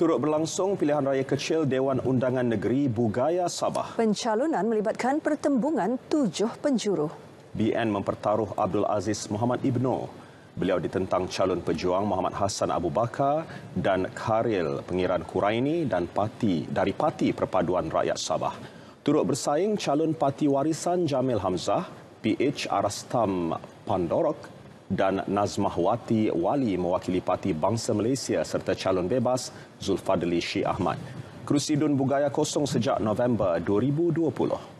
Turut berlangsung pilihan raya kecil Dewan Undangan Negeri Bugaya Sabah. Pencalonan melibatkan pertembungan tujuh penjuru. BN mempertaruh Abdul Aziz Muhammad Ibnu. Beliau ditentang calon pejuang Muhammad Hassan Abu Bakar dan Kharil Pengiran Kuraini dan parti dari Parti Perpaduan Rakyat Sabah. Turut bersaing calon parti warisan Jamil Hamzah, PH Arastam Pandorok dan Nazmahwati Wali mewakili Parti Bangsa Malaysia serta calon bebas Zulfadli Syi Ahmad. Kerusi Dun Bugaya kosong sejak November 2020.